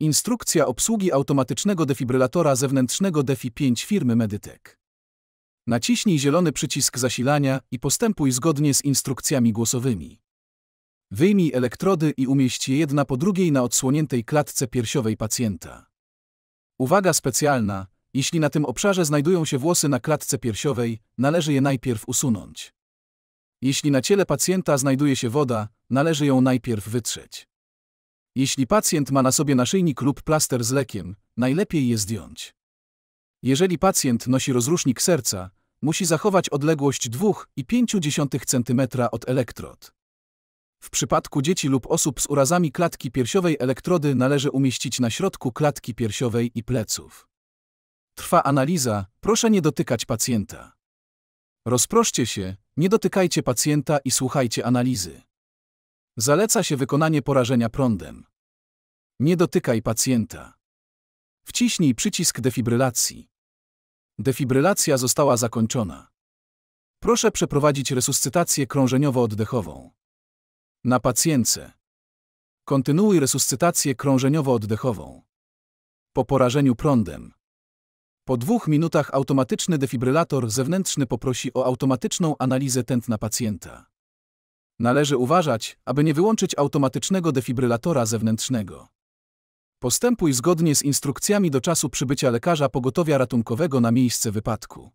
Instrukcja obsługi automatycznego defibrylatora zewnętrznego DeFi 5 firmy Meditek. Naciśnij zielony przycisk zasilania i postępuj zgodnie z instrukcjami głosowymi. Wyjmij elektrody i umieść je jedna po drugiej na odsłoniętej klatce piersiowej pacjenta. Uwaga specjalna, jeśli na tym obszarze znajdują się włosy na klatce piersiowej, należy je najpierw usunąć. Jeśli na ciele pacjenta znajduje się woda, należy ją najpierw wytrzeć. Jeśli pacjent ma na sobie naszyjnik lub plaster z lekiem, najlepiej je zdjąć. Jeżeli pacjent nosi rozrusznik serca, musi zachować odległość 2,5 cm od elektrod. W przypadku dzieci lub osób z urazami klatki piersiowej elektrody należy umieścić na środku klatki piersiowej i pleców. Trwa analiza, proszę nie dotykać pacjenta. Rozproszcie się, nie dotykajcie pacjenta i słuchajcie analizy. Zaleca się wykonanie porażenia prądem. Nie dotykaj pacjenta. Wciśnij przycisk defibrylacji. Defibrylacja została zakończona. Proszę przeprowadzić resuscytację krążeniowo-oddechową. Na pacjentce. Kontynuuj resuscytację krążeniowo-oddechową. Po porażeniu prądem. Po dwóch minutach automatyczny defibrylator zewnętrzny poprosi o automatyczną analizę tętna pacjenta. Należy uważać, aby nie wyłączyć automatycznego defibrylatora zewnętrznego. Postępuj zgodnie z instrukcjami do czasu przybycia lekarza pogotowia ratunkowego na miejsce wypadku.